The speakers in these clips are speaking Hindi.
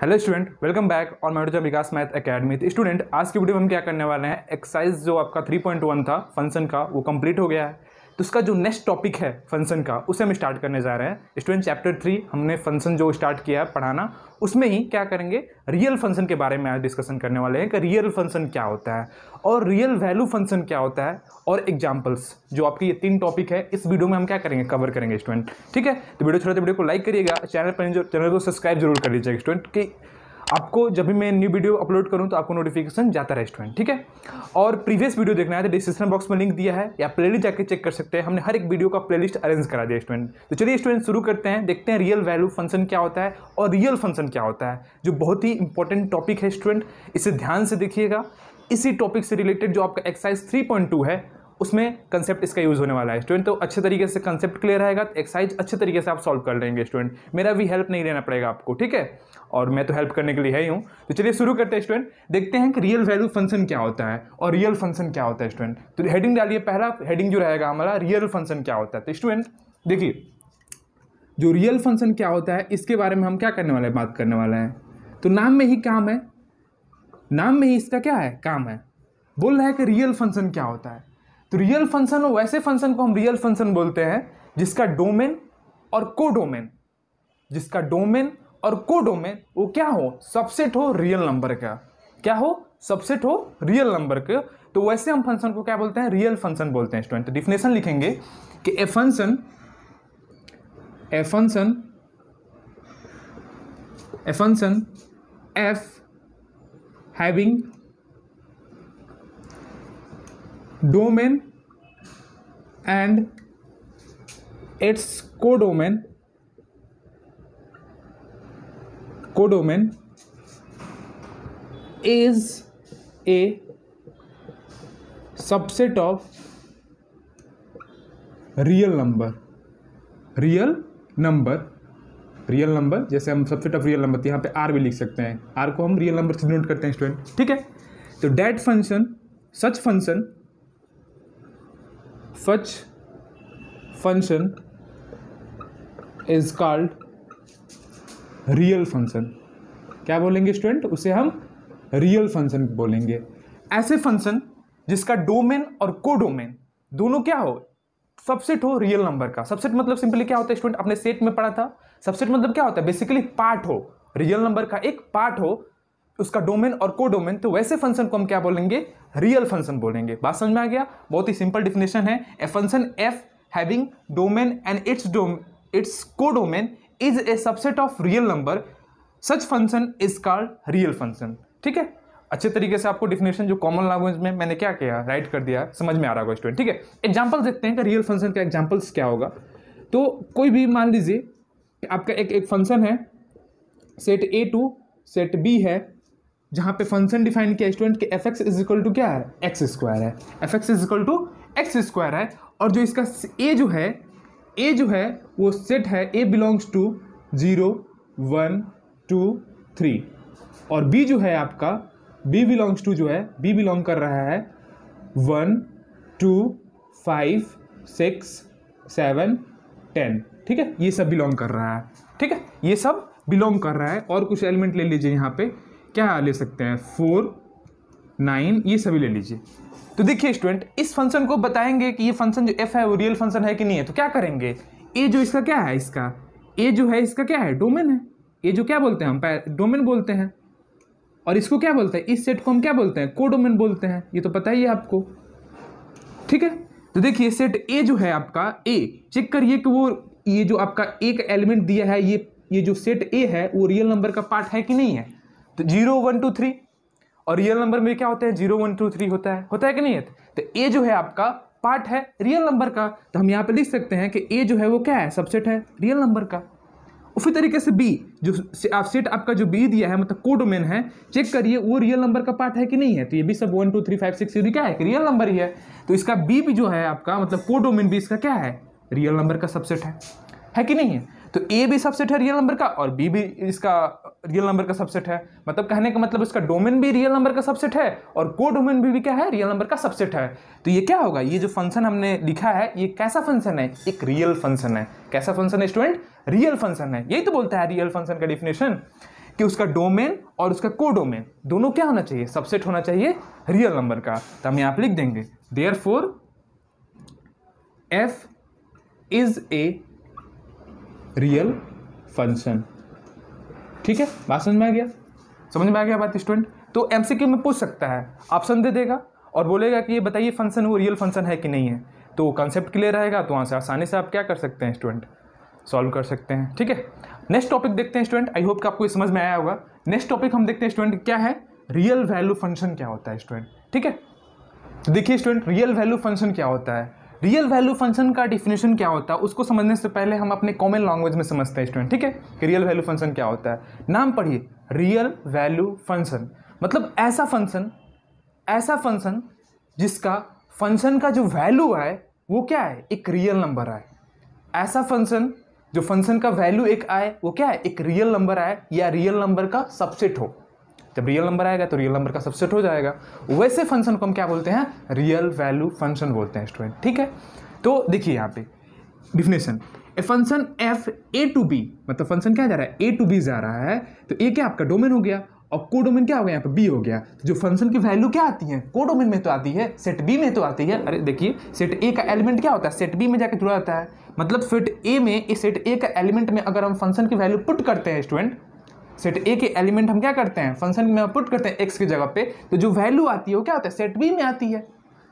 हेलो स्टूडेंट वेलकम बैक और मैं विकास मैथ अकेडमी स्टूडेंट आज की वीडियो में हम क्या करने वाले हैं एक्सरसाइज जो आपका 3.1 था फंक्शन का वो कंप्लीट हो गया है तो इसका जो नेक्स्ट टॉपिक है फंक्शन का उसे हम स्टार्ट करने जा रहे हैं स्टूडेंट चैप्टर थ्री हमने फंक्शन जो स्टार्ट किया है पढ़ाना उसमें ही क्या करेंगे रियल फंक्शन के बारे में आज डिस्कशन करने वाले हैं कि रियल फंक्शन क्या होता है और रियल वैल्यू फंक्शन क्या होता है और एग्जाम्पल्स जो आपके ये तीन टॉपिक है इस वीडियो में हम क्या करेंगे कवर करेंगे स्टूडेंट ठीक है तो वीडियो छोड़ते वीडियो को लाइक करिएगा चैनल पर चैनल को सब्सक्राइब जरूर कर लीजिएगा स्टूडेंट की आपको जब भी मैं न्यू वीडियो अपलोड करूँ तो आपको नोटिफिकेशन जाता है स्टूडेंट ठीक है और प्रीवियस वीडियो देखना है तो डिस्क्रिप्शन बॉक्स में लिंक दिया है या प्लेलिस्ट जाकर चेक कर सकते हैं हमने हर एक वीडियो का प्लेलिस्ट अरेंज करा दिया स्टूडेंट तो चलिए स्टूडेंट शुरू करते हैं देखते हैं रियल वैल्यू फंक्शन क्या होता है और रियल फंक्शन क्या होता है जो बहुत ही इंपॉर्टेंट टॉपिक है स्टूडेंट इसे ध्यान से देखिएगा इसी टॉपिक से रिलेटेड जो आपका एक्सरसाइज 3.2 है उसमें कंसेप्ट इसका यूज़ होने वाला है स्टूडेंट तो अच्छे तरीके से कंसेप्ट क्लियर रहेगा एक्सरसाइज अच्छे तरीके से आप सॉल्व कर लेंगे स्टूडेंट मेरा भी हेल्प नहीं लेना पड़ेगा आपको ठीक है और मैं तो हेल्प करने के लिए है ही हूँ तो चलिए शुरू करते हैं स्टूडेंट देखते हैं कि रियल वैल्यू फंक्शन क्या होता है और रियल फंक्शन क्या होता है स्टूडेंट तो हेडिंग डालिए पहला हेडिंग जो रहेगा हमारा रियल फंक्शन क्या होता है तो स्टूडेंट देखिए जो रियल फंक्शन क्या होता है इसके बारे में हम क्या करने वाले हैं बात करने वाले हैं तो नाम में ही काम है नाम में ही इसका क्या है काम है बोल रहा है कि रियल फंक्शन क्या होता है तो रियल फंक्शन हो वैसे फंक्शन को हम रियल फंक्शन बोलते हैं जिसका डोमेन और को डोमेन जिसका डोमेन और को डोमेन वो क्या हो सबसेट हो रियल नंबर का क्या हो सबसेट हो रियल नंबर का तो वैसे हम फंक्शन को क्या बोलते हैं रियल फंक्शन बोलते हैं स्टूडेंट डिफिनेशन लिखेंगे कि a function a function a function F having domain and its codomain codomain is a subset of real number real number real number जैसे हम सबसेट ऑफ रियल नंबर तो यहाँ पे आर भी लिख सकते हैं आर को हम रियल नंबर से डिनोट करते हैं स्टूडेंट ठीक है तो that function such function such function is called real function क्या बोलेंगे स्टूडेंट उसे हम रियल फंक्शन बोलेंगे ऐसे फंक्शन जिसका डोमेन और कोडोमेन दोनों क्या हो सबसेट हो रियल नंबर का सबसेट मतलब सिंपली क्या होता है स्टूडेंट अपने सेट में पढ़ा था सबसेट मतलब क्या होता है बेसिकली पार्ट हो रियल नंबर का एक पार्ट हो उसका डोमेन और कोडोमेन तो वैसे फंक्शन को हम क्या बोलेंगे रियल फंक्शन बोलेंगे बात समझ में आ गया बहुत ही सिंपल डिफिनेशन है a function F having domain and its dom its codomain is a subset of real number such function is called real function ठीक है अच्छे तरीके से आपको डिफिनेशन जो कॉमन लैंग्वेज में मैंने क्या किया राइट कर दिया समझ में आ रहा होगा स्टूडेंट ठीक है एग्जाम्पल देखते हैं कि रियल फंक्शन का एग्जाम्पल्स क्या होगा तो कोई भी मान लीजिए आपका एक एक फंक्शन है set A to set B है जहाँ पे फंक्शन डिफाइन किया स्टूडेंट के F x is equal to क्या है एक्स स्क्वायर है F x is equal to x square है और जो इसका ए जो है ए जो है वो सेट है A belongs to zero one two three और बी जो है आपका बी बिलोंग्स टू जो है बी बिलोंग कर रहा है one two five six seven ten ठीक है ये सब बिलोंग कर रहा है ठीक है ये सब बिलोंग कर रहा है और कुछ एलिमेंट ले लीजिए यहाँ पे क्या ले सकते हैं फोर नाइन ये सभी ले लीजिए तो देखिए स्टूडेंट इस फंक्शन को बताएंगे कि ये फंक्शन जो एफ है वो रियल फंक्शन है कि नहीं है तो क्या करेंगे ए जो इसका क्या है इसका ए जो है इसका क्या है डोमेन है ए जो क्या बोलते हैं हम डोमेन बोलते हैं और इसको क्या बोलते हैं इस सेट को हम क्या बोलते हैं कोडोमेन बोलते हैं ये तो पता ही है आपको ठीक है तो देखिए सेट ए जो है आपका ए चेक करिए कि वो ये जो आपका एक एलिमेंट दिया है ये ये जो सेट ए है वो रियल नंबर का पार्ट है कि नहीं है तो जीरो वन टू थ्री और रियल नंबर में क्या होते हैं जीरो वन टू थ्री होता है होता है कि नहीं है तो ए जो है आपका पार्ट है रियल नंबर का तो हम यहाँ पे लिख सकते हैं कि ए जो है वो क्या है सबसेट है रियल नंबर का उसी तरीके से बी जो आप सेट आपका जो बी दिया है मतलब कोडोमेन है चेक करिए वो रियल नंबर का पार्ट है कि नहीं है तो ये भी सब one two three five six क्या है रियल नंबर ही है तो इसका बी भी जो है आपका मतलब कोडोमेन भी इसका क्या है रियल नंबर का सबसेट है है कि नहीं है तो ए भी सबसेट है रियल नंबर का और बी भी इसका रियल नंबर का सबसेट है मतलब कहने का मतलब इसका डोमेन भी रियल नंबर का सबसेट है और को डोमेन भी, भी क्या है रियल नंबर का सबसेट है तो ये क्या होगा ये जो फंक्शन हमने लिखा है ये कैसा फंक्शन है एक रियल फंक्शन है कैसा फंक्शन है स्टूडेंट रियल फंक्शन है यही तो बोलता है रियल फंक्शन का डिफिनेशन कि उसका डोमेन और उसका को डोमेन दोनों क्या होना चाहिए सबसेट होना चाहिए रियल नंबर का तो हम यहाँ पर लिख देंगे therefore F is a real function ठीक है बात समझ में आ गया समझ में आ गया बात स्टूडेंट तो एमसीक्यू में पूछ सकता है ऑप्शन दे देगा और बोलेगा कि ये बताइए फंक्शन वो रियल फंक्शन है कि नहीं है तो कॉन्सेप्ट क्लियर रहेगा तो वहाँ से आसानी से आप क्या कर सकते हैं स्टूडेंट सॉल्व कर सकते हैं ठीक है नेक्स्ट टॉपिक देखते हैं स्टूडेंट आई होप कि आपको समझ में आया होगा नेक्स्ट टॉपिक हम देखते हैं स्टूडेंट क्या है रियल वैल्यू फंक्शन क्या होता है स्टूडेंट ठीक है तो देखिए स्टूडेंट रियल वैल्यू फंक्शन क्या होता है रियल वैल्यू फंक्शन का डिफिनेशन क्या होता है उसको समझने से पहले हम अपने कॉमन लैंग्वेज में समझते हैं स्टूडेंट ठीक है कि रियल वैल्यू फंक्शन क्या होता है नाम पढ़िए रियल वैल्यू फंक्शन मतलब ऐसा फंक्शन ऐसा फंक्शन जिसका फंक्शन का जो वैल्यू है वो क्या है एक रियल नंबर आए ऐसा फंक्शन जो फंक्शन का वैल्यू एक आए वो क्या है एक रियल नंबर आए या रियल नंबर का सबसेट हो जब रियल नंबर आएगा तो रियल नंबर का सबसेट हो जाएगा वैसे फंक्शन को हम क्या बोलते हैं रियल वैल्यू फंक्शन बोलते हैं स्टूडेंट ठीक है तो देखिए यहाँ पे definition a function F A to B मतलब फंक्शन क्या जा रहा है ए टू बी जा रहा है तो ए क्या आपका डोमेन हो गया और कोडोमेन क्या हो गया यहाँ पे बी हो गया तो जो फंक्शन की वैल्यू क्या आती है कोडोमेन में तो आती है सेट बी में तो आती है अरे देखिए सेट ए का एलिमेंट क्या होता है सेट बी में जाकर जुड़ा जाता है मतलब सेट ए में इस सेट ए का एलिमेंट में अगर हम फंक्शन की वैल्यू पुट करते हैं स्टूडेंट सेट ए के एलिमेंट हम क्या करते हैं फंक्शन में पुट करते हैं एक्स की जगह पे तो जो वैल्यू आती है वो क्या होता है सेट बी में आती है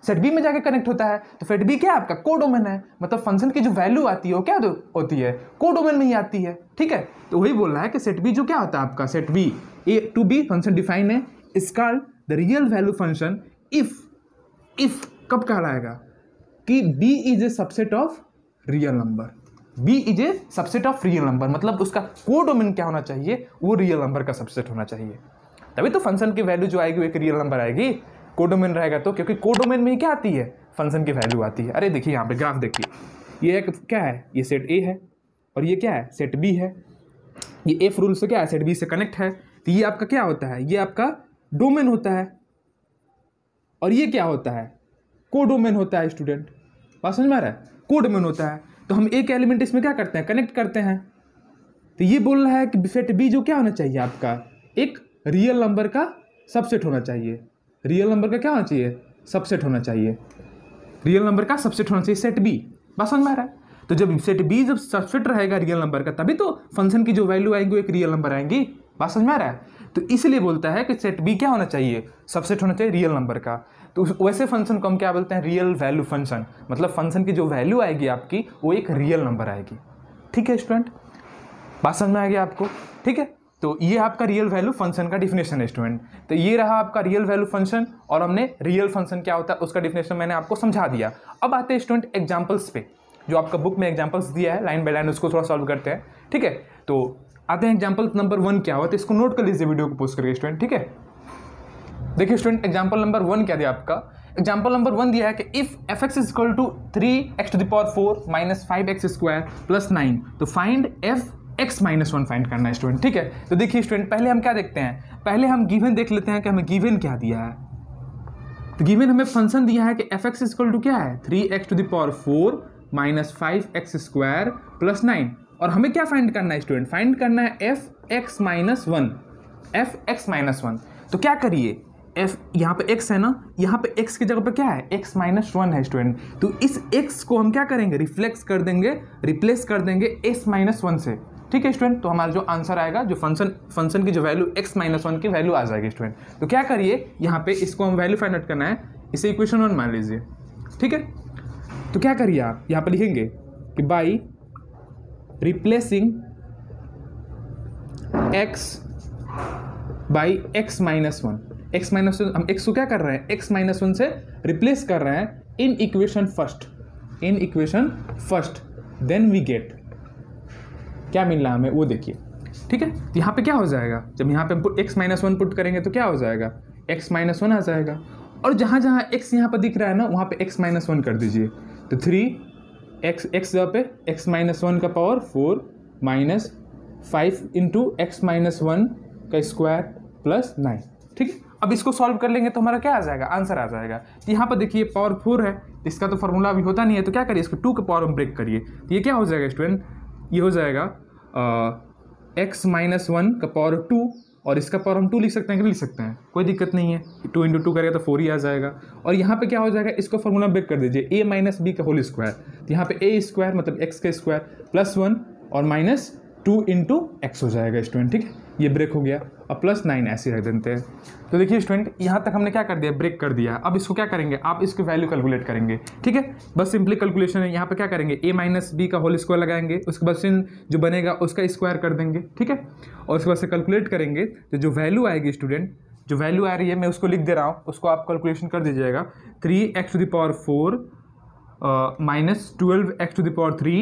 सेट बी में जाके कनेक्ट होता है तो सेट बी क्या है आपका कोडोमेन है मतलब फंक्शन की जो वैल्यू आती है वो क्या होती है कोडोमेन में ही आती है ठीक है तो वही बोल रहा है कि सेट बी जो क्या होता है आपका set B A to B function define है इसका the real value function if if कब कहलाएगा कि B is a subset of real number B is a subset of real number मतलब उसका को कोडोमिन क्या होना चाहिए वो रियल नंबर का सबसेट होना चाहिए तभी तो फंक्शन की वैल्यू जो आएगी वो एक रियल नंबर आएगी को कोडोमेन रहेगा तो क्योंकि को कोडोमेन में ही क्या आती है फंक्शन की वैल्यू आती है अरे देखिए यहाँ पे ग्राफ देखिए ये एक क्या है ये सेट ए है और ये क्या है सेट बी है ये एफ रूल से क्या है सेट बी से कनेक्ट है तो ये आपका क्या होता है ये आपका डोमेन होता है और ये क्या होता है को डोमेन होता है स्टूडेंट बात समझ में आ रहा है को डोमेन होता है तो हम एक एलिमेंट इसमें क्या करते हैं कनेक्ट करते हैं तो ये बोल रहा है कि सेट बी जो क्या होना चाहिए आपका एक रियल नंबर का सबसेट होना चाहिए रियल नंबर का क्या होना चाहिए सबसेट होना चाहिए रियल नंबर का सबसेट होना चाहिए सेट बी बात समझ में आ रहा है तो जब सेट बी जब सबसेट रहेगा रियल नंबर का तभी तो फंक्शन की जो वैल्यू आएंगी वो एक रियल नंबर आएंगी बात समझ में आ रहा है तो इसलिए बोलता है कि सेट बी क्या होना चाहिए सबसेट होना चाहिए रियल नंबर का तो वैसे फंक्शन को हम क्या बोलते हैं रियल वैल्यू फंक्शन मतलब फंक्शन की जो वैल्यू आएगी आपकी वो एक रियल नंबर आएगी ठीक है स्टूडेंट बात समझ में आएगी आपको ठीक है तो ये आपका रियल वैल्यू फंक्शन का डिफिनेशन है स्टूडेंट तो ये रहा आपका रियल वैल्यू फंक्शन और हमने रियल फंक्शन क्या होता है उसका डिफिनेशन मैंने आपको समझा दिया अब आते हैं स्टूडेंट एग्जाम्पल्स पे जो आपका बुक में एग्जाम्पल्स दिया है लाइन बाय लाइन उसको थोड़ा सॉल्व करते हैं ठीक है तो आते हैं एग्जाम्पल नंबर वन क्या हुआ तो इसको नोट कर लीजिए वीडियो को पोस्ट करके स्टूडेंट ठीक है देखिए स्टूडेंट एग्जाम्पल नंबर वन क्या दिया आपका एग्जाम्पल नंबर वन दिया है कि if F x is equal to three X to the power four minus five X square plus nine तो find F X minus one find करना है स्टूडेंट ठीक है तो देखिए स्टूडेंट पहले हम क्या देखते हैं पहले हम गिवन देख लेते हैं कि हमें गिवन क्या दिया है तो गिवन हमें फंक्शन दिया है कि एफ एक्स इजक्वल टू क्या है three X to the power four minus five X square plus nine और हमें क्या फाइंड करना है स्टूडेंट फाइंड करना है F X minus one F X minus one तो क्या करिए एफ यहाँ पे x है ना यहाँ पे x की जगह पे क्या है x माइनस वन है स्टूडेंट तो इस x को हम क्या करेंगे रिफ्लेक्स कर देंगे रिप्लेस कर देंगे s माइनस वन से ठीक है स्टूडेंट तो हमारा जो आंसर आएगा जो फंक्शन फंक्शन की जो वैल्यू x माइनस वन की वैल्यू आ जाएगी स्टूडेंट तो क्या करिए यहाँ पे इसको हम वैल्यू फाइंड आउट करना है इसे इक्वेशन वन मान लीजिए ठीक है तो क्या करिए आप यहाँ पर लिखेंगे कि by replacing X by X minus one X minus one हम एक्स को क्या कर रहे हैं एक्स माइनस वन से रिप्लेस कर रहे हैं in equation first in equation first then we get क्या मिल रहा है हमें वो देखिए ठीक है तो यहाँ पे क्या हो जाएगा जब यहाँ पे हम एक्स माइनस वन पुट करेंगे तो क्या हो जाएगा एक्स माइनस वन आ जाएगा और जहाँ जहाँ एक्स यहाँ पर दिख रहा है ना वहाँ पे एक्स माइनस वन कर दीजिए तो थ्री एक्स एक्स जगह पे एक्स माइनस वन का power four minus five into X minus one का स्क्वायर प्लस नाइन ठीक है अब इसको सॉल्व कर लेंगे तो हमारा क्या आ जाएगा आंसर आ जाएगा तो यहाँ पर देखिए पावर फोर है इसका तो फॉर्मूला अभी होता नहीं है तो क्या करिए इसको टू के पावर में ब्रेक करिए तो ये क्या हो जाएगा स्टूडेंट ये हो जाएगा एक्स माइनस वन का पावर टू और इसका पावर हम टू लिख सकते हैं कि लिख सकते हैं कोई दिक्कत नहीं है टू इंटू टू करेगा तो फोर ही आ जाएगा और यहाँ पे क्या हो जाएगा इसको फॉर्मूला ब्रेक कर दीजिए ए माइनस बी का होल स्क्वायर तो यहाँ पे ए स्क्वायर मतलब एक्स का स्क्वायर प्लस वन और माइनस टू इंटू एक्स हो जाएगा स्टूडेंट ठीक है ये ब्रेक हो गया और प्लस नाइन ऐसे रख देते हैं तो देखिए स्टूडेंट यहाँ तक हमने क्या कर दिया ब्रेक कर दिया अब इसको क्या करेंगे आप इसको वैल्यू कैलकुलेट करेंगे ठीक है बस सिंपली कैलकुलेशन है यहाँ पर क्या करेंगे ए माइनस बी का होल स्क्वायर लगाएंगे उसके बाद सिंह जो बनेगा उसका स्क्वायर कर देंगे ठीक है और उसके बाद से कैलकुलेट करेंगे तो जो वैल्यू आएगी स्टूडेंट जो वैल्यू आ रही है मैं उसको लिख दे रहा हूँ उसको आप कैलकुलेशन कर दीजिएगा three X to the power four minus twelve X to the power three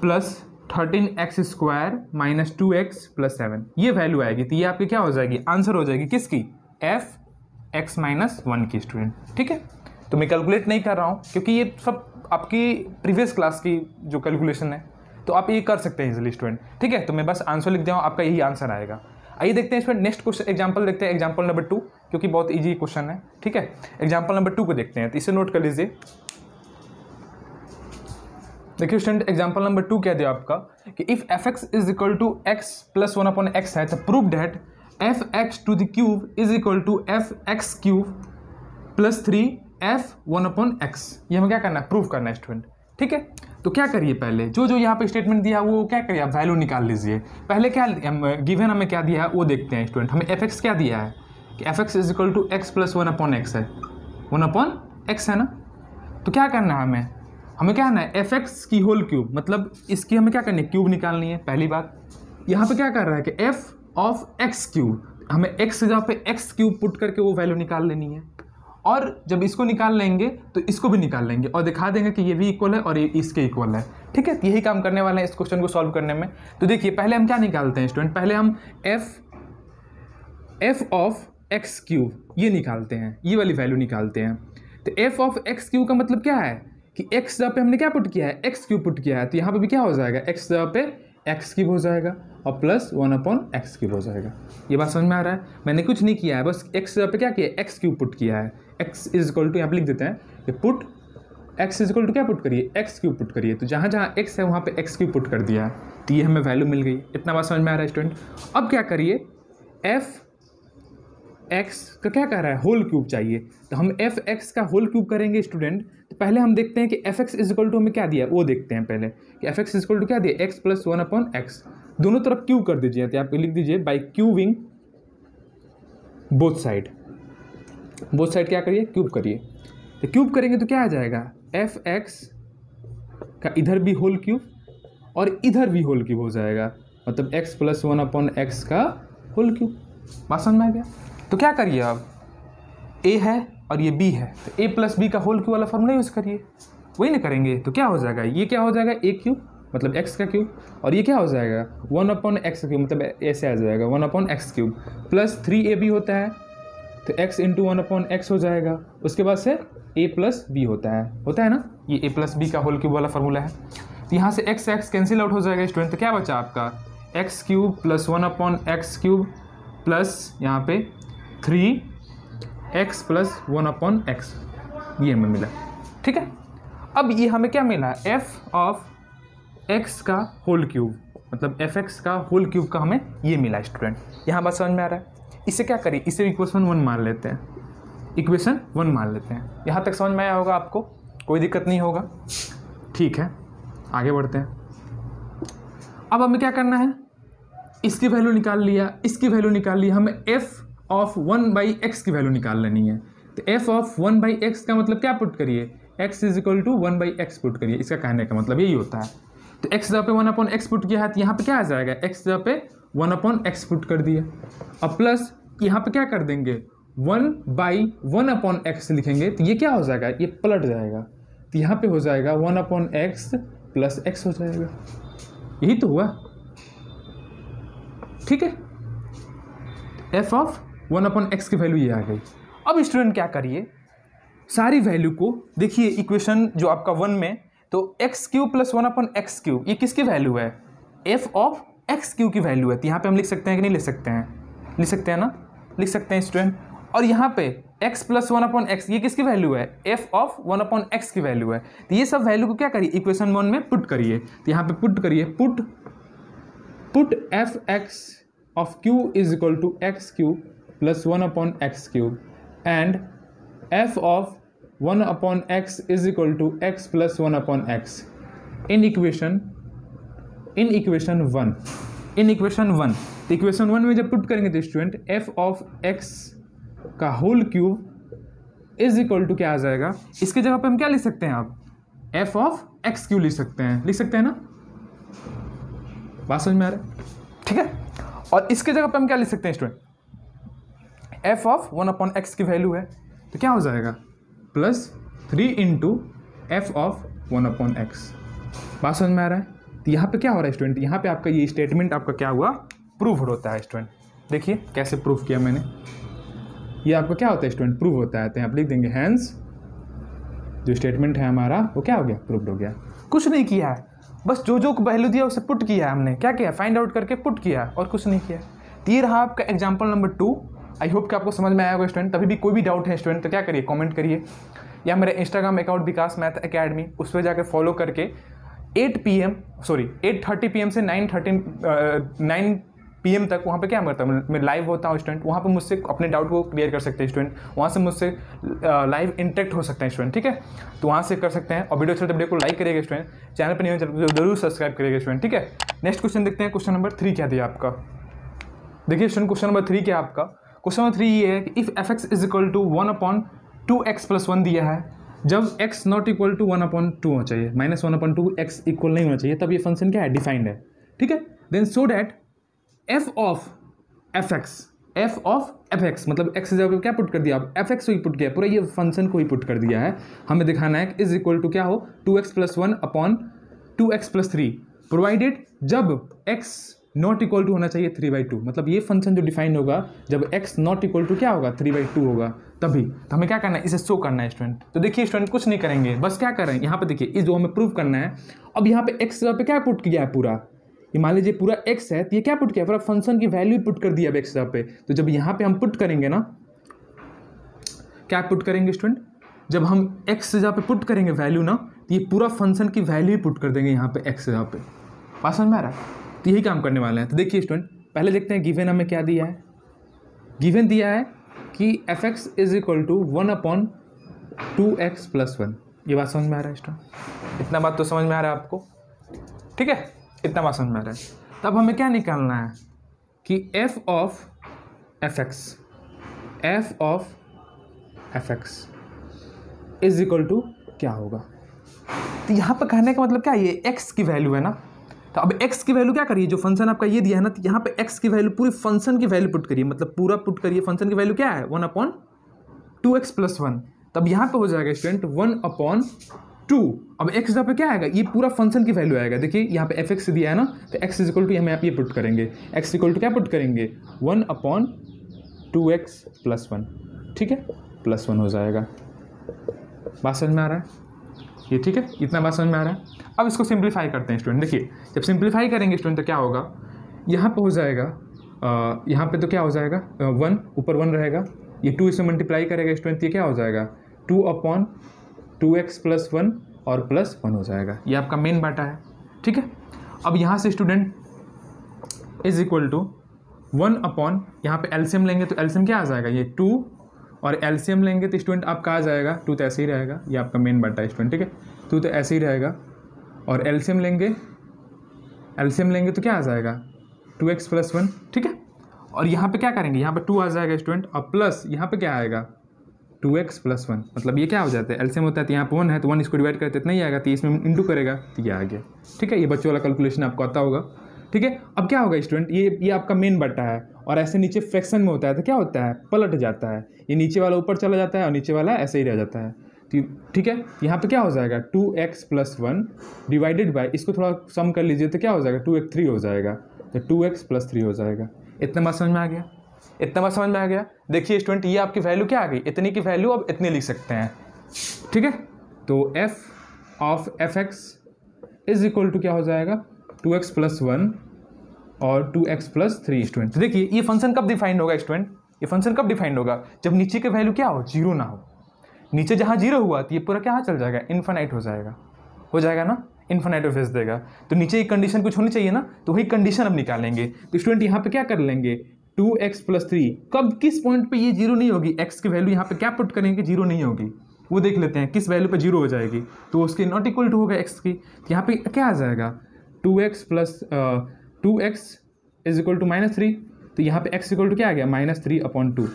plus thirteen X square minus two x plus seven ये वैल्यू आएगी तो ये आपकी क्या हो जाएगी आंसर हो जाएगी किसकी एफ एक्स माइनस वन की स्टूडेंट ठीक है तो मैं कैलकुलेट नहीं कर रहा हूँ क्योंकि ये सब आपकी प्रीवियस क्लास की जो कैलकुलेशन है तो आप ये कर सकते हैं इजिली स्टूडेंट ठीक है तो मैं बस आंसर लिख दिया हूँ आपका यही आंसर आएगा आइए देखते हैं स्टूडेंट नेक्स्ट क्वेश्चन एग्जाम्पल देखते हैं एग्जाम्पल नंबर टू क्योंकि बहुत ईजी क्वेश्चन है ठीक है एग्जाम्पल नंबर टू को देखते हैं तो इसे नोट कर लीजिए देखिए स्टूडेंट एग्जाम्पल नंबर टू क्या दिया आपका कि if F x is equal to x plus one upon X है तो prove that F X to the cube is equal to F X cube plus three F one upon x ये हमें क्या करना है प्रूव करना है स्टूडेंट ठीक है तो क्या करिए पहले जो जो यहाँ पे स्टेटमेंट दिया वो क्या करिए आप वैल्यू निकाल लीजिए पहले क्या गिवन हमें क्या दिया है वो देखते हैं स्टूडेंट हमें एफ एक्स क्या दिया है कि F x is equal to x plus one upon X है वन अपॉन एक्स है ना तो क्या करना है हमें हमें क्या है ना एफ एक्स की होल क्यूब मतलब इसकी हमें क्या करनी है क्यूब निकालनी है पहली बात यहाँ पे क्या कर रहा है कि एफ ऑफ एक्स क्यूब हमें एक्स जहाँ जगह पे एक्स क्यूब पुट करके वो वैल्यू निकाल लेनी है और जब इसको निकाल लेंगे तो इसको भी निकाल लेंगे और दिखा देंगे कि ये भी इक्वल है और ये इसके इक्वल है ठीक है यही काम करने वाले हैं इस क्वेश्चन को सॉल्व करने में तो देखिए पहले हम क्या निकालते हैं स्टूडेंट पहले हम F F of X cube ये निकालते हैं ये वाली वैल्यू निकालते हैं तो एफ ऑफ एक्स क्यूब का मतलब क्या है कि एक्स जगह पे हमने क्या पुट किया है एक्स क्यूब पुट किया है तो यहाँ पे भी क्या हो जाएगा एक्स जगह पे एक्स क्यूब हो जाएगा और plus one upon x cube हो जाएगा ये बात समझ में आ रहा है मैंने कुछ नहीं किया है बस एक्स जगह पे क्या किया है एक्स क्यूब पुट किया है एक्स इज इक्वल टू यहाँ पे लिख देते हैं कि put X is equal to क्या पुट करिए एक्स क्यूब पुट करिए तो जहाँ जहाँ एक्स है वहाँ पे एक्स क्यूब पुट कर दिया है तो ये हमें वैल्यू मिल गई इतना बात समझ में आ रहा है स्टूडेंट अब क्या करिए एफ़ एक्स का क्या कह रहा है होल क्यूब चाहिए तो हम एफ एक्स का होल क्यूब करेंगे स्टूडेंट तो पहले हम देखते हैं कि F x is equal to हमें क्या दिया वो देखते हैं पहले कि F x is equal to क्या दिया X plus one upon X दोनों तरफ क्यूब कर दीजिए तो आप लिख दीजिए by cubing both side both side क्या करिए क्यूब करिए तो क्यूब करेंगे तो क्या आ जाएगा एफ एक्स का इधर भी होल क्यूब और इधर भी होल क्यूब हो जाएगा मतलब X plus one upon X का होल क्यूब बात में आ गया तो क्या करिए अब ए है और ये बी है तो ए प्लस बी का होल क्यू वाला फॉर्मूला यूज़ करिए वही ना करेंगे तो क्या हो जाएगा ये क्या हो जाएगा ए क्यू मतलब एक्स का क्यूब और ये क्या हो जाएगा वन अपॉन एक्स क्यूब मतलब ऐसे आ जाएगा one upon x cube plus three A B होता है तो X into one upon X हो जाएगा उसके बाद से ए प्लस बी होता है होता है ना ये ए प्लस बी का होल क्यूब वाला फार्मूला है तो यहाँ से एक्स एक्स कैंसिल आउट हो जाएगा स्टूडेंट तो क्या बचा आपका X cube plus one upon x cube plus यहाँ पे three X plus one upon x ये हमें मिला ठीक है अब ये हमें क्या मिला एफ ऑफ एक्स का होल क्यूब मतलब एफ एक्स का होल क्यूब का हमें ये मिला स्टूडेंट यहाँ बात समझ में आ रहा है इसे क्या करिए इसे इक्वेशन वन मान लेते हैं इक्वेशन वन मान लेते हैं यहाँ तक समझ में आया होगा आपको कोई दिक्कत नहीं होगा ठीक है आगे बढ़ते हैं अब हमें क्या करना है इसकी वैल्यू निकाल लिया इसकी वैल्यू निकाल लिया हमें F of one by X की वैल्यू निकाल लेनी है तो F of one by X का मतलब क्या पुट करिए X is equal to one by X put करिए इसका कहने का मतलब यही होता है तो एक्स जगह पे वन अपॉन एक्स पुट किया है तो यहाँ पे क्या आ जाएगा एक्स जगह पे वन अपॉन एक्स पुट कर दिए अब प्लस यहाँ पे क्या कर देंगे one by one upon X लिखेंगे तो ये क्या हो जाएगा ये पलट जाएगा तो यहाँ पे हो जाएगा one upon x plus X हो जाएगा यही तो हुआ ठीक है F of one upon X की वैल्यू ये आ गई अब स्टूडेंट क्या करिए सारी वैल्यू को देखिए इक्वेशन जो आपका वन में तो x cube plus one upon x cube ये किसकी वैल्यू है एफ ऑफ एक्स क्यू की वैल्यू है तो यहाँ पे हम लिख सकते हैं कि नहीं लिख सकते हैं लिख सकते हैं ना लिख सकते हैं स्टूडेंट और यहाँ पे x plus one upon x ये किसकी वैल्यू है F of one upon x की वैल्यू है तो ये सब वैल्यू को क्या करिए इक्वेशन वन में पुट करिए तो यहाँ पे पुट करिए put put f x of cube is equal to x cube plus one upon x cube and f of one upon x is equal to x plus one upon x in equation in equation one in equation one तो इक्वेशन वन में जब पुट करेंगे तो स्टूडेंट एफ ऑफ एक्स का whole cube is equal to क्या आ जाएगा इसके जगह पे हम क्या लिख सकते हैं आप एफ ऑफ एक्स क्यू लिख सकते हैं लिख सकते हैं ना बात समझ में आ रहा है ठीक है और इसके जगह पे हम क्या लिख सकते हैं student f of one upon x की वैल्यू है तो क्या हो जाएगा plus three into f of one upon x बात समझ में आ रहा है तो यहाँ पे क्या हो रहा है स्टूडेंट यहाँ पे आपका ये स्टेटमेंट आपका क्या हुआ प्रूव्ड होता है स्टूडेंट देखिए कैसे प्रूफ किया मैंने ये आपका क्या होता है स्टूडेंट प्रूव होता है तो आप लिख देंगे हैंस जो स्टेटमेंट है हमारा वो क्या हो गया प्रूव्ड हो गया कुछ नहीं किया है बस जो जो वैल्यू दिया उसे पुट किया है हमने क्या किया फाइंड आउट करके पुट किया और कुछ नहीं किया तो ये रहा आपका example number two I hope कि आपको समझ में आया होगा स्टूडेंट तभी भी कोई भी डाउट है स्टूडेंट तो क्या करिए कमेंट करिए या मेरे Instagram account Vikas math academy उस पर जाकर फॉलो करके 8 P M sorry eight thirty P M से nine thirty nine P M तक वहाँ पे क्या करता मतलब, हूँ मैं लाइव होता हूँ स्टूडेंट वहाँ पे मुझसे अपने डाउट को क्लियर कर सकते हैं स्टूडेंट वहाँ से मुझसे लाइव इंटरेक्ट हो सकते हैं स्टूडेंट ठीक है तो वहाँ से कर सकते हैं और वीडियो चलते वीडियो को लाइक करेगा स्टूडेंट चैनल पर नहीं चैनल जरूर सब्सक्राइब करेगा स्टूडेंट ठीक है नेक्स्ट क्वेश्चन देखते हैं क्वेश्चन नंबर थ्री क्या दिया आपका देखिए स्टूडेंट क्वेश्चन नंबर थ्री क्या आपका क्वेश्चन नंबर थ्री ये है कि if F x is equal to one upon two x plus one दिया है जब x not equal to one upon two होना चाहिए minus one upon two x equal नहीं होना चाहिए तब ये फंक्शन क्या है डिफाइंड है ठीक है then so that f of f x f of f x मतलब एक्स जब क्या पुट कर दिया आप एफ एक्स को ही पुट किया पूरा ये फंक्शन को ही पुट कर दिया है हमें दिखाना है इज इक्वल टू क्या हो two x plus one upon two x plus three provided जब एक्स नॉट इक्वल टू होना चाहिए थ्री बाई टू मतलब ये फंक्शन जो डिफाइन होगा जब एक्स नॉट इक्वल टू क्या होगा थ्री बाई टू होगा तभी तो हमें क्या करना है इसे शो करना है स्टूडेंट तो देखिए स्टूडेंट कुछ नहीं करेंगे बस क्या करें यहाँ पे देखिए इस जो हमें प्रूव करना है अब यहाँ पे एक्स जगह पे क्या पुट किया है पूरा ये मान लीजिए पूरा एक्स है तो ये क्या पुट किया पूरा फंक्शन की वैल्यू पुट कर दिया अब एक्स जगह पे तो जब यहाँ पे हम पुट करेंगे ना क्या पुट करेंगे स्टूडेंट जब हम एक्स जगह पे पुट करेंगे वैल्यू ना तो ये पूरा फंक्शन की वैल्यू ही पुट कर देंगे यहाँ पे एक्स जगह पे पास में आ रहा है तो यही काम करने वाले हैं तो देखिए स्टूडेंट पहले देखते हैं गिवेन हमें क्या दिया है गिवेन दिया है कि F x is equal to one upon two x plus one ये बात समझ में आ रहा है स्टूडेंट इतना बात तो समझ में आ रहा है आपको ठीक है इतना बात समझ में आ रहा है तब तो हमें क्या निकालना है कि F of f x f of f x is equal to क्या होगा तो यहाँ पर कहने का मतलब क्या ये एक्स की वैल्यू है ना तो अब एक्स की वैल्यू क्या करिए जो फंक्शन आपका ये दिया है ना तो यहाँ पे एक्स की वैल्यू पूरी फंक्शन की वैल्यू पुट करिए मतलब पूरा पुट करिए फंक्शन की वैल्यू क्या है one upon two x plus one तब यहाँ पे हो जाएगा स्टूडेंट वन अपॉन टू अब एक्स यहाँ पे क्या आएगा ये पूरा फंक्शन की वैल्यू आएगा देखिए यहाँ पे एफ एक्स दिया है ना तो एक्स इज इक्वल टू हमें आप ये पुट करेंगे एक्स इक्वल टू क्या पुट करेंगे one upon two x plus one ठीक है प्लस वन हो जाएगा बात समझ में आ रहा है ये ठीक है इतना बात समझ में आ रहा है अब इसको सिंप्लीफाई करते हैं स्टूडेंट देखिए जब सिंप्लीफाई करेंगे स्टूडेंट तो क्या होगा यहाँ पर हो जाएगा यहाँ पे तो क्या हो जाएगा वन ऊपर वन रहेगा ये टू इसमें मल्टीप्लाई करेगा स्टूडेंट तो ये क्या हो जाएगा two upon two x plus one और प्लस वन हो जाएगा ये आपका मेन बाटा है ठीक है अब यहाँ से student is equal to one upon यहाँ पे एल्सियम लेंगे तो एल्सियम क्या आ जाएगा ये टू और एलसीएम लेंगे तो स्टूडेंट आपका आ जाएगा टू तो ऐसे ही रहेगा ये आपका मेन बटा स्टूडेंट ठीक है टू तो ऐसे ही रहेगा और एलसीएम लेंगे एलसीएम लेंगे तो क्या आ जाएगा टू एक्स प्लस वन ठीक है और यहाँ पे क्या करेंगे यहाँ पे टू आ जाएगा स्टूडेंट और प्लस यहाँ पे क्या आएगा टू एक्स प्लस वन मतलब ये क्या हो जाता है एलसीएम होता है तो यहाँ पर वन है तो वन इसको डिवाइड करते इतना ही आएगा तो इसमें इंटू करेगा तो ये आ गया ठीक है ये बच्चों वाला कैलकुलेशन आपको आता होगा ठीक है अब क्या होगा स्टूडेंट ये ये आपका मेन बट्टा है और ऐसे नीचे फ्रैक्शन में होता है तो क्या होता है पलट जाता है ये नीचे वाला ऊपर चला जाता है और नीचे वाला ऐसे ही रह जाता है तो ठीक है यहाँ पे क्या हो जाएगा two x plus one divided by इसको थोड़ा सम कर लीजिए तो क्या हो जाएगा टू एक्स थ्री हो जाएगा तो टू एक्स प्लस थ्री हो जाएगा इतना बात समझ में आ गया इतना बात समझ में आ गया देखिए स्टूडेंट ये आपकी वैल्यू क्या आ गई इतनी की वैल्यू आप इतनी लिख सकते हैं ठीक है तो F of f x is equal to क्या हो जाएगा टू एक्स प्लस वन और two x plus three student तो देखिए ये फंक्शन कब डिफाइंड होगा स्टूडेंट ये फंक्शन कब डिफाइंड होगा जब नीचे के वैल्यू क्या हो जीरो ना हो नीचे जहाँ जीरो हुआ तो ये पूरा क्या चल जाएगा इन्फानाइट हो जाएगा हो जाएगा ना इन्फानाइट भेज देगा तो नीचे एक कंडीशन कुछ होनी चाहिए ना तो वही कंडीशन अब निकालेंगे तो स्टूडेंट यहाँ पे क्या कर लेंगे टू एक्स प्लस थ्री कब किस पॉइंट पे ये जीरो नहीं होगी एक्स की वैल्यू यहाँ पे क्या पुट करेंगे जीरो नहीं होगी वो देख लेते हैं किस वैल्यू पे जीरो हो जाएगी तो उसके नॉट इक्वल टू होगा एक्स की तो यहाँ पे क्या आ जाएगा two x plus two x is equal to minus three तो यहाँ पे एक्स इक्वल टू क्या आ गया माइनस थ्री अपॉन टू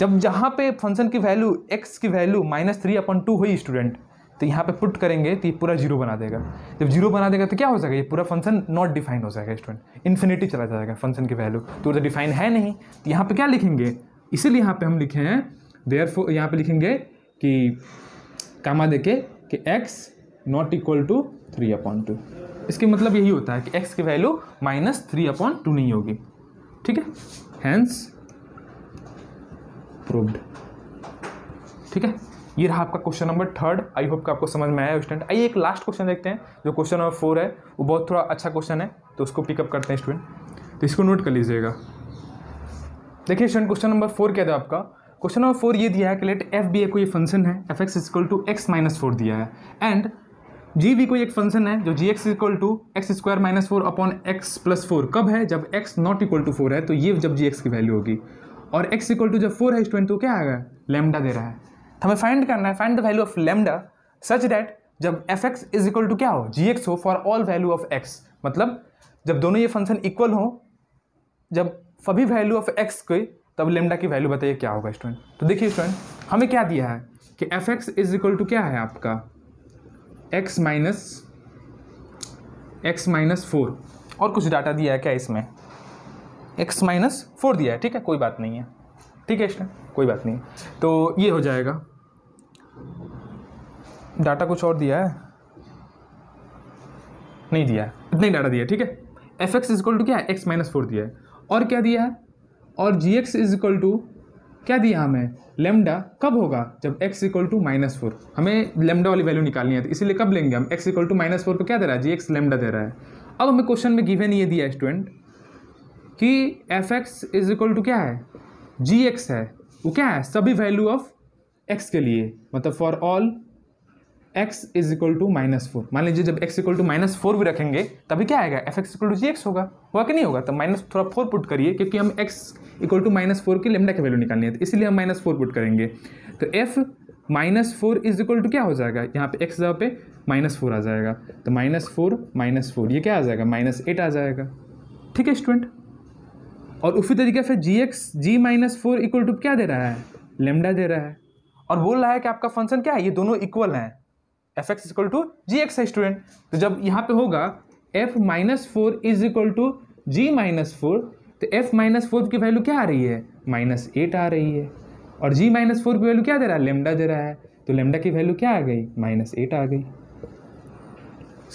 जब जहाँ पे फंक्शन की वैल्यू एक्स की value minus three upon two हुई स्टूडेंट तो यहाँ पे पुट करेंगे तो ये पूरा जीरो बना देगा जब जीरो बना देगा तो क्या हो जाएगा ये पूरा फंक्शन नॉट डिफाइन हो जाएगा स्टूडेंट इन्फिनिटी चला जाएगा फंक्शन की वैल्यू तो उधर डिफाइन है नहीं तो यहाँ पर क्या लिखेंगे इसीलिए यहाँ पर हम लिखे हैं देयर फो यहाँ पर लिखेंगे कि कामा देखे कि x not equal to three upon two इसके मतलब यही होता है कि एक्स की value minus three upon two नहीं होगी ठीक है हैंस प्रूव्ड ठीक है ये रहा आपका question number third I hope कि आपको समझ में आया स्टूडेंट आइए एक लास्ट क्वेश्चन देखते हैं जो क्वेश्चन नंबर फोर है वो बहुत थोड़ा अच्छा क्वेश्चन है तो उसको पिकअप करते हैं स्टूडेंट तो इसको नोट कर लीजिएगा देखिए स्टूडेंट क्वेश्चन नंबर फोर क्या था आपका क्वेश्चन नंबर फोर ये दिया है कि लेट एफ बी ए कोई फंक्शन है F x equal to x minus four दिया है एंड जी भी कोई एक फंक्शन है जो g x equal to x square minus four upon x plus four कब है जब x not equal to four है तो ये जब जी एक्स की वैल्यू होगी और एक्स इक्वल टू जब फोर है स्टूडेंट तो क्या आएगा लेमडा दे रहा है तो हमें फाइंड करना है find the value of lambda such that जब f x is equal to क्या हो जी एक्स हो for all value of x मतलब जब दोनों ये फंक्शन इक्वल हो जब सभी वैल्यू ऑफ एक्स के तब लेमडा की वैल्यू बताइए क्या होगा स्टूडेंट तो देखिए स्टूडेंट हमें क्या दिया है कि F x is equal to क्या है आपका x minus x minus four और कुछ डाटा दिया है क्या इसमें एक्स माइनस फोर दिया है ठीक है कोई बात नहीं है ठीक है इसमें कोई बात नहीं तो ये हो जाएगा डाटा कुछ और दिया है नहीं दिया है इतना ही डाटा दिया ठीक है F x is equal to क्या है एक्स माइनस फोर दिया है और क्या दिया है और g x is equal to क्या दिया हमें लेमडा कब होगा जब x equal to minus four हमें लेमडा वाली वैल्यू निकालनी है तो इसीलिए कब लेंगे हम x equal to minus four को क्या दे रहा है जी एक्स लेमडा दे रहा है अब हमें क्वेश्चन में गिवेन ये दिया स्टूडेंट कि F x is equal to क्या है जी एक्स है वो क्या है सभी वैल्यू ऑफ एक्स के लिए मतलब for all x is equal to minus four मान लीजिए जब x equal to minus four भी रखेंगे तभी क्या आएगा f x equal to g x होगा हुआ कि नहीं होगा तो माइनस थोड़ा फोर पुट करिए क्योंकि हम x equal to minus four की लेमडा की वैल्यू निकालनी है तो इसलिए हम माइनस फोर पुट करेंगे तो f minus four is equal to क्या हो जाएगा यहाँ पे x जगह पे माइनस फोर आ जाएगा तो माइनस फोर माइनस फोर ये क्या आ जाएगा माइनस एट आ जाएगा ठीक है स्टूडेंट और उसी तरीके से g x g minus four equal to क्या दे रहा है लेमडा दे रहा है और बोल रहा है कि आपका फंक्शन क्या है ये दोनों इक्वल हैं f x equal to g x है स्टूडेंट तो जब यहाँ पे होगा f minus four is equal to g minus four तो एफ माइनस फोर की वैल्यू क्या आ रही है माइनस एट आ रही है और जी माइनस फोर की वैल्यू क्या दे रहा है लेमडा दे रहा है तो लेमडा की वैल्यू क्या आ गई माइनस एट आ गई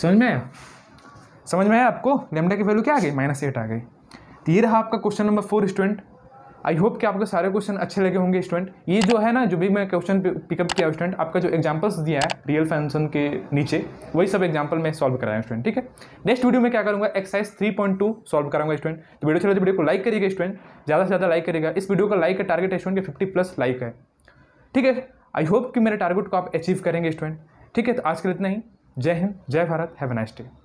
समझ में आया समझ में आया आपको लेमडा की वैल्यू क्या आ गई माइनस एट आ गई तो ये रहा आपका question number four student I hope कि आपको सारे क्वेश्चन अच्छे लगे होंगे स्टूडेंट ये जो है ना जो भी मैं क्वेश्चन पिकअप किया स्टूडेंट आपका जो एग्जाम्पल्स दिया है रियल फंक्शन के नीचे वही सब एग्जाम्पल मैं सॉल्व कराया स्टूडेंट ठीक है नेक्स्ट वीडियो में क्या करूँगा exercise three point two solve कराऊंगा स्टूडेंट तो वीडियो चलो वीडियो को लाइक करिएगा स्टूडेंट ज़्यादा से ज़्यादा लाइक करेगा इस वीडियो का लाइक का टारगेट स्टूडेंट के फिफ्टी प्लस लाइक है ठीक है आई होप कि मेरे टारगेट को आप अचीव करेंगे स्टूडेंट ठीक है तो आज के लिए इतना ही जय हिंद जय Bharat have a nice day